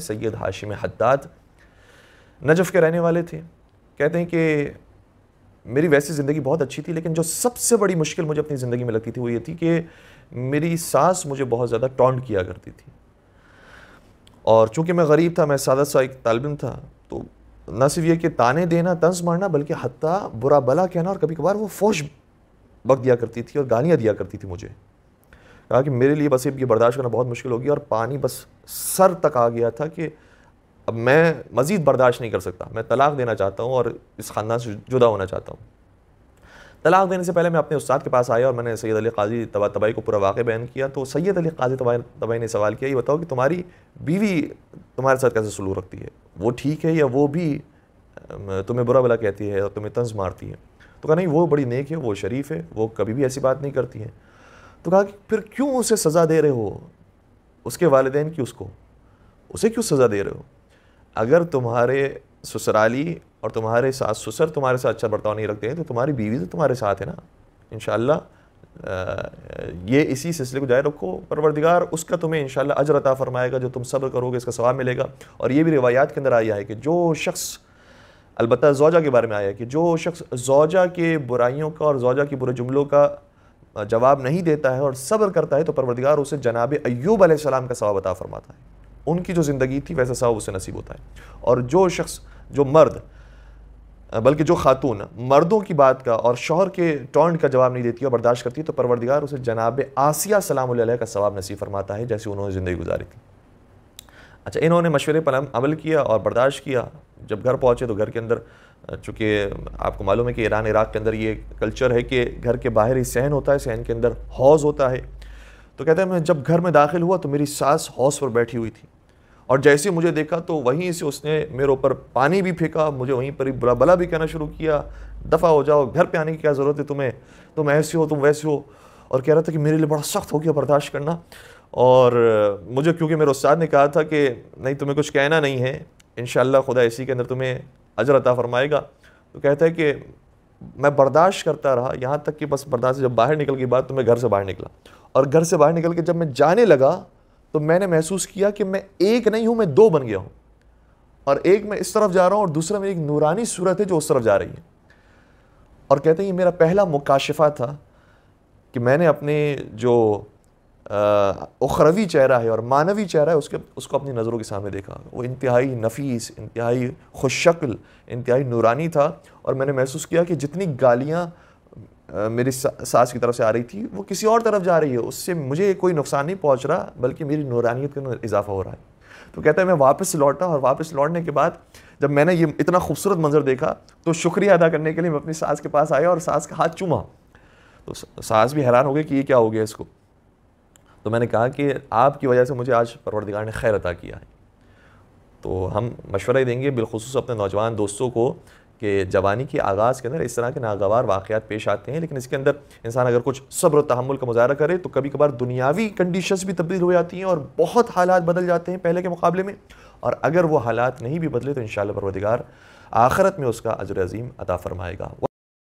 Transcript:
Syed Hashim Haddad Najaf के रहने वाले थे कहते हैं कि मेरी वैसी ज़िंदगी बहुत अच्छी थी लेकिन जो सबसे बड़ी मुश्किल मुझे अपनी ज़िंदगी में लगती थी वो ये थी कि मेरी सास मुझे बहुत ज़्यादा टॉन्ट किया करती थी और चूंकि मैं गरीब था मैं सादा सा एक तालबिन था तो न सिर्फ ये कि ताने देना तंज मारना बल्कि हती बुरा भला कहना और कभी कभार वो फौज बक दिया करती थी और गालियाँ दिया करती थी मुझे कहा कि मेरे लिए बस ये बर्दाश्त करना बहुत मुश्किल होगी और पानी बस सर तक आ गया था कि अब मैं मज़ीद बर्दाश्त नहीं कर सकता मैं तलाक़ देना चाहता हूँ और इस ख़ानदान से जुदा होना चाहता हूँ तलाक़ देने से पहले मैं अपने उस्ताद के पास आया और मैंने सैयद अली काजी तबा तबाई को पूरा वाक़ बयान किया तो सैयद अली काजी तबाई तबाई ने सवाल किया ये बताओ कि तुम्हारी बीवी तुम्हारे साथ कैसे सलूक रखती है वो ठीक है या वो भी तुम्हें बुरा भला कहती है और तुम्हें तंज मारती है तो कहा नहीं वो बड़ी नेक है वो शरीफ है वो कभी भी ऐसी बात नहीं करती है तो कहा कि फिर क्यों उसे सज़ा दे रहे हो उसके वालदेन की उसको उसे क्यों सज़ा दे रहे हो अगर तुम्हारे ससुराली और तुम्हारे सास ससुर तुम्हारे साथ अच्छा बर्ताव नहीं रखते हैं तो तुम्हारी बीवी तो तुम्हारे साथ है ना इन ये इसी सिलसिले को जारी रखो परवरदिगार उसका तुम्हें इन अजर अता फरमाएगा जो तुम सब्र करोगे इसका सवाब मिलेगा और ये भी रिवायात के अंदर आया है कि जो शख्स अलबत् जोजा के बारे में आया है कि जो शख्स जोजा के बुराइयों का और जोजा के बुरे जुमलों का जवाब नहीं देता है और सब्र करता है तो परवरदिगार उसे जनाब अयूब आसमाम का सवाब अता फरमाता है उनकी जो ज़िंदगी थी वैसा सवाब उसे नसीब होता है और जो शख्स जो मर्द बल्कि जो खातून मर्दों की बात का और शोहर के टॉन्ट का जवाब नहीं देती और बर्दाश्त करती है तो परवरदिगार उसे जनाब आसिया सलाम का सवाब नसीब फरमाता है जैसे उन्होंने ज़िंदगी गुजारी थी अच्छा इन्होंने मशवरे पर अमल किया और बर्दाश्त किया जब घर पहुँचे तो घर के अंदर चूँकि आपको मालूम है कि ईरान इराक़ के अंदर ये कल्चर है कि घर के बाहर ही सहन होता है सहन के अंदर हौज़ होता है तो कहते हैं मैं जब घर में दाखिल हुआ तो मेरी सास हौस पर बैठी हुई थी और जैसे मुझे देखा तो वहीं से उसने मेरे ऊपर पानी भी फेंका मुझे वहीं पर ही बुरा भला भी कहना शुरू किया दफ़ा हो जाओ घर पे आने की क्या ज़रूरत है तुम्हें तुम ऐसे हो तुम वैसे हो और कह रहा था कि मेरे लिए बड़ा सख्त हो गया बर्दाश्त करना और मुझे क्योंकि मेरे उस्ताद ने कहा था कि नहीं तुम्हें कुछ कहना नहीं है इन खुदा इसी के अंदर तुम्हें अजर अता फरमाएगा तो कहता है कि मैं बर्दाश्त करता रहा यहाँ तक कि बस बर्दाश्त जब बाहर निकल गई बात तो मैं घर से बाहर निकला और घर से बाहर निकल के जब मैं जाने लगा तो मैंने महसूस किया कि मैं एक नहीं हूँ मैं दो बन गया हूँ और एक मैं इस तरफ जा रहा हूँ और दूसरा मेरी एक नूरानी सूरत है जो उस तरफ जा रही है और कहते हैं ये मेरा पहला मुकाशफा था कि मैंने अपने जो उखरवी चेहरा है और मानवी चेहरा है उसके उसको अपनी नज़रों के सामने देखा वो इंतहाई नफीस इंतहाई खुशक्ल इंतहाई नूरानी था और मैंने महसूस किया कि जितनी गालियाँ मेरी सास की तरफ से आ रही थी वो किसी और तरफ जा रही है उससे मुझे कोई नुकसान नहीं पहुँच रहा बल्कि मेरी नूरानियत का इजाफा हो रहा है तो कहता है मैं वापस लौटा और वापस लौटने के बाद जब मैंने ये इतना खूबसूरत मंजर देखा तो शुक्रिया अदा करने के लिए मैं अपनी सास के पास आया और सास का हाथ चूमा तो सास भी हैरान हो गए कि ये क्या हो गया इसको तो मैंने कहा कि आपकी वजह से मुझे आज परवरदिगार ने खैर अदा किया है तो हम मशवरा ही देंगे बिलखसूस अपने नौजवान दोस्तों को कि जवानी के आगाज़ के अंदर इस तरह के नागवार वाक़ात पेश आते हैं लेकिन इसके अंदर इंसान अगर कुछ सब्र तहमुल का मुजाहरा करे तो कभी कभार दुनियावी कंडीशंस भी तब्दील हो जाती हैं और बहुत हालात बदल जाते हैं पहले के मुकाबले में और अगर वो हालात नहीं भी बदले तो इन शाला आखरत में उसका अजर अजीम अदा फ़रमाएगा